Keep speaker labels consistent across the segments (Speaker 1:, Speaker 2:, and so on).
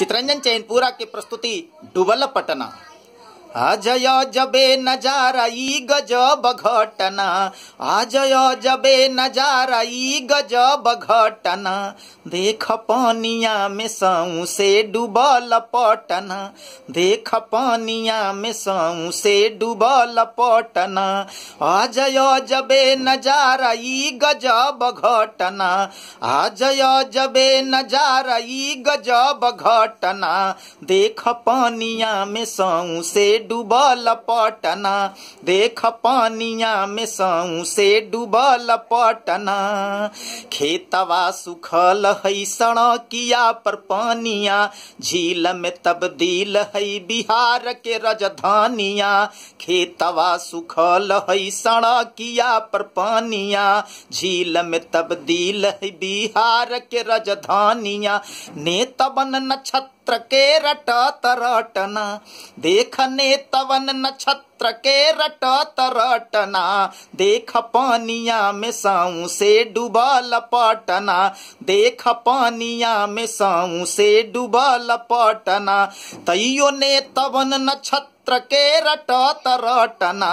Speaker 1: चितरंजन चैनपुरा की प्रस्तुति डुबल पटना अजय जबे नजारा ई गजब घटना अजय जबे नजारा ई गजब घटना देख पानिया में से डूबल पटना देख पानिया में से डूबल पटना अजय जबे नजारा ई गजब घटना अजय जबे नजारा ई गजब घटना देख पानिया में से डूबा लपटना देख पानिया में सऊ से डूबा लपटना खेतवा सुखल है सड़किया पर पानिया झील में तब्दील है बिहार के राजधानिया खेतवा सुखल है सड़किया पर पानिया झील में तब्दील है बिहार के राजधानिया नेता बन नक्षत्र नक्षत्र के रट तरटना देखने तवन नक्षत्र के रट तरटना देख पानिया में साऊ से डूबा लपटना देख पानिया में साऊ से डूबा लपटना तैयो ने तवन नक्षत्र नक्षत्र के रट तरटना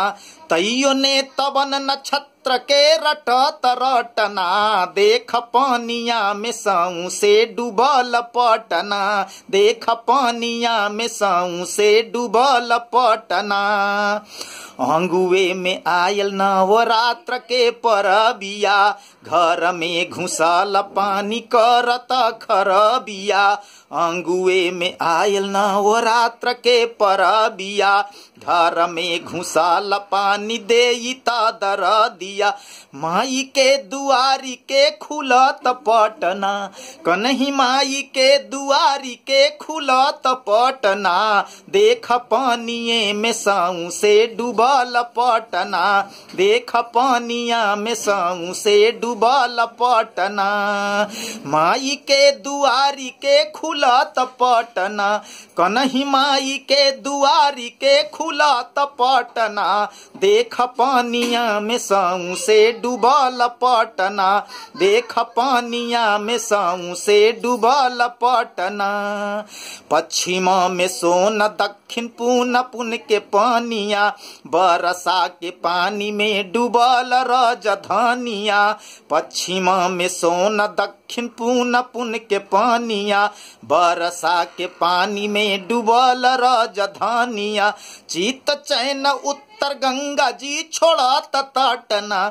Speaker 1: तैयो ने तवन नक्षत्र के रट तरटना देख पानिया में साऊ से डूबल पटना देख पानिया में साऊ से डूबल पटना अंगुए में आयल न वो रात्र के परबिया घर में घुसल पानी करत खरबिया अंगुए में आयल न वो रात्र के परबिया घर में घुसल पानी दे दर दिया माई के दुआरी के खुलत पटना कन्ही माई के दुआरी के खुलत पटना देख पानिए में साऊ से डूब डूबा लपटना देख पानिया में साऊ से डूबा लपटना माई के दुआरी के खुला पटना कन्ही माई के दुआरी के खुला पटना देख पानिया में साऊ से डूबा लपटना देख पानिया में साऊ से डूबा लपटना पश्चिमा में सोना दक्षिण पुन पुन के पानिया बरसा के पानी में डूबल रज धनिया पश्चिम में सोन दक्षिण पुन पुन के पानिया बरसा के पानी में डूबल रज धनिया चित चैन उत उत्तर गंगा जी छोड़ा तताटना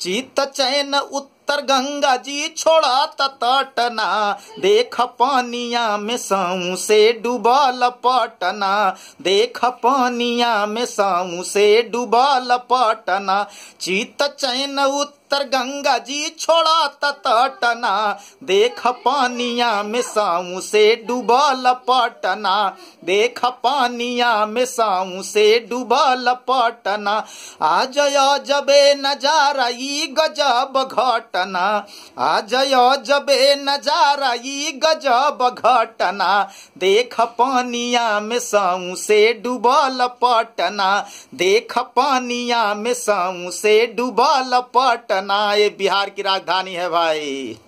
Speaker 1: चित चैन उत्तर गंगा जी छोड़ा तताटना देख पानिया में साऊ से डूबा लपटना देख पानिया में साऊ से डूबा लपटना चित चैन उत्तर गंगा जी छोड़ा तताटना देख पानिया में साऊ से डूबल लपटना देख पानिया में साऊ से डूबल लपट घटना आज जबे नजारा ई गजब घटना आज जबे नजारा ई गजब घटना देख पानिया में सऊ से डूबल पटना देख पानिया में सऊ से डूबल पटना ये बिहार की राजधानी है भाई